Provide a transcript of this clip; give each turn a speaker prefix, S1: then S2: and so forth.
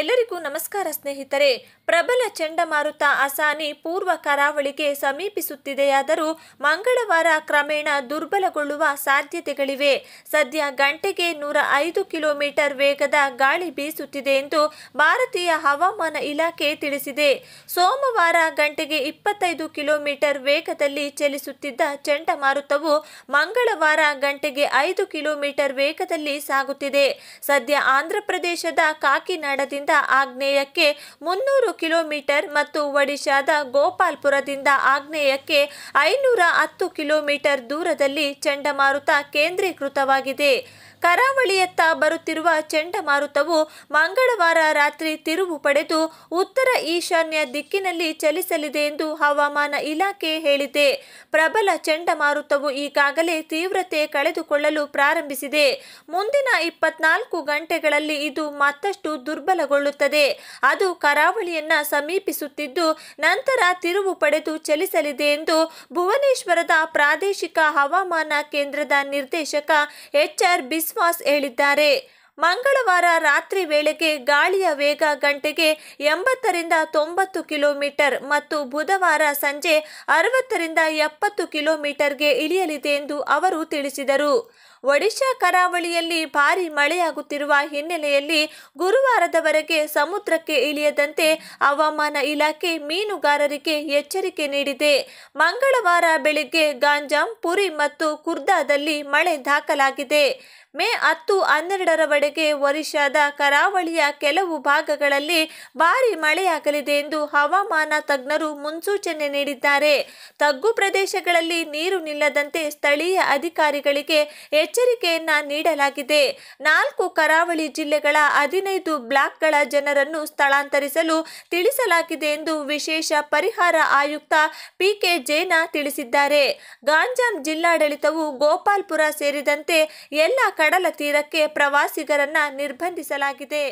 S1: ಎಲ್ಲರಿಗೂ ನಮಸ್ಕಾರ ಸ್ನೇಹಿತರೆ ಪ್ರಬಲ ಚಂಡಮಾರುತ ಅಸಾನಿ ಪೂರ್ವ ಕರಾವಳಿಗೆ ಸಮೀಪಿಸುತ್ತಿದೆಯಾದರೂ ಮಂಗಳವಾರ ಕ್ರಮೇಣ ದುರ್ಬಲಗೊಳ್ಳುವ ಸಾಧ್ಯತೆಗಳಿವೆ ಸದ್ಯ ಗಂಟೆಗೆ ನೂರ ಐದು ಕಿಲೋಮೀಟರ್ ವೇಗದ ಗಾಳಿ ಬೀಸುತ್ತಿದೆ ಎಂದು ಭಾರತೀಯ ಹವಾಮಾನ ಇಲಾಖೆ ತಿಳಿಸಿದೆ ಸೋಮವಾರ ಗಂಟೆಗೆ ಇಪ್ಪತ್ತೈದು ಕಿಲೋಮೀಟರ್ ವೇಗದಲ್ಲಿ ಚಲಿಸುತ್ತಿದ್ದ ಚಂಡಮಾರುತವು ಮಂಗಳವಾರ ಗಂಟೆಗೆ ಐದು ಕಿಲೋಮೀಟರ್ ವೇಗದಲ್ಲಿ ಸಾಗುತ್ತಿದೆ ಸದ್ಯ ಆಂಧ್ರಪ್ರದೇಶದ ಕಾಕಿನಾಡದಿಂದ ಆಗ್ನೇಯಕ್ಕೆ ಮುನ್ನೂರು ಕಿಲೋಮೀಟರ್ ಮತ್ತು ಒಡಿಶಾದ ಗೋಪಾಲ್ಪುರದಿಂದ ಆಗ್ನೇಯಕ್ಕೆ ಐನೂರ ಹತ್ತು ಕಿಲೋಮೀಟರ್ ದೂರದಲ್ಲಿ ಚಂಡಮಾರುತ ಕೇಂದ್ರೀಕೃತವಾಗಿದೆ ಕರಾವಳಿಯತ್ತ ಬರುತ್ತಿರುವ ಚಂಡಮಾರುತವು ಮಂಗಳವಾರ ರಾತ್ರಿ ತಿರುವು ಪಡೆದು ಉತ್ತರ ಈಶಾನ್ಯ ದಿಕ್ಕಿನಲ್ಲಿ ಚಲಿಸಲಿದೆ ಎಂದು ಹವಾಮಾನ ಇಲಾಖೆ ಹೇಳಿದೆ ಪ್ರಬಲ ಚಂಡಮಾರುತವು ಈಗಾಗಲೇ ತೀವ್ರತೆ ಕಳೆದುಕೊಳ್ಳಲು ಪ್ರಾರಂಭಿಸಿದೆ ಮುಂದಿನ ಇಪ್ಪತ್ನಾಲ್ಕು ಗಂಟೆಗಳಲ್ಲಿ ಇದು ಮತ್ತಷ್ಟು ದುರ್ಬಲಗೊಳ್ಳುತ್ತದೆ ಅದು ಕರಾವಳಿಯನ್ನ ಸಮೀಪಿಸುತ್ತಿದ್ದು ನಂತರ ತಿರುವು ಪಡೆದು ಚಲಿಸಲಿದೆ ಎಂದು ಭುವನೇಶ್ವರದ ಪ್ರಾದೇಶಿಕ ಹವಾಮಾನ ಕೇಂದ್ರದ ನಿರ್ದೇಶಕ ಎಚ್ಆರ್ ಬಿಸ್ ಹೇಳಿದ್ದಾರೆ ಮಂಗಳವಾರ ರಾತ್ರಿ ವೇಳೆಗೆ ಗಾಳಿಯ ವೇಗ ಗಂಟೆಗೆ ಎಂಬತ್ತರಿಂದ ತೊಂಬತ್ತು ಕಿಲೋಮೀಟರ್ ಮತ್ತು ಬುಧವಾರ ಸಂಜೆ ಅರವತ್ತರಿಂದ ಎಪ್ಪತ್ತು ಕಿಲೋಮೀಟರ್ಗೆ ಇಳಿಯಲಿದೆ ಎಂದು ಅವರು ತಿಳಿಸಿದರು ಒಡಿಶಾ ಕರಾವಳಿಯಲ್ಲಿ ಭಾರಿ ಮಳೆಯಾಗುತ್ತಿರುವ ಹಿನ್ನೆಲೆಯಲ್ಲಿ ಗುರುವಾರದವರೆಗೆ ಸಮುದ್ರಕ್ಕೆ ಇಳಿಯದಂತೆ ಹವಾಮಾನ ಇಲಾಖೆ ಮೀನುಗಾರರಿಗೆ ಎಚ್ಚರಿಕೆ ನೀಡಿದೆ ಮಂಗಳವಾರ ಬೆಳಿಗ್ಗೆ ಗಾಂಜಾಂ ಪುರಿ ಮತ್ತು ಕುರ್ದಾದಲ್ಲಿ ಮಳೆ ದಾಖಲಾಗಿದೆ ಮೇ ಹತ್ತು ಹನ್ನೆರಡರವರೆಗೆ ಒರಿಶಾದ ಕರಾವಳಿಯ ಕೆಲವು ಭಾಗಗಳಲ್ಲಿ ಭಾರಿ ಮಳೆಯಾಗಲಿದೆ ಎಂದು ಹವಾಮಾನ ತಜ್ಞರು ಮುನ್ಸೂಚನೆ ನೀಡಿದ್ದಾರೆ ತಗ್ಗು ಪ್ರದೇಶಗಳಲ್ಲಿ ನೀರು ನಿಲ್ಲದಂತೆ ಸ್ಥಳೀಯ ಅಧಿಕಾರಿಗಳಿಗೆ ಎಚ್ ಎಚ್ಚರಿಕೆಯನ್ನ ನೀಡಲಾಗಿದೆ ನಾಲ್ಕು ಕರಾವಳಿ ಜಿಲ್ಲೆಗಳ ಹದಿನೈದು ಬ್ಲಾಕ್ಗಳ ಜನರನ್ನು ಸ್ಥಳಾಂತರಿಸಲು ತಿಳಿಸಲಾಗಿದೆ ಎಂದು ವಿಶೇಷ ಪರಿಹಾರ ಆಯುಕ್ತ ಪಿಕೆ ಜೈನ ತಿಳಿಸಿದ್ದಾರೆ ಗಾಂಜಾಂ ಜಿಲ್ಲಾಡಳಿತವು ಗೋಪಾಲ್ಪುರ ಸೇರಿದಂತೆ ಎಲ್ಲ ಕಡಲ ತೀರಕ್ಕೆ ಪ್ರವಾಸಿಗರನ್ನು ನಿರ್ಬಂಧಿಸಲಾಗಿದೆ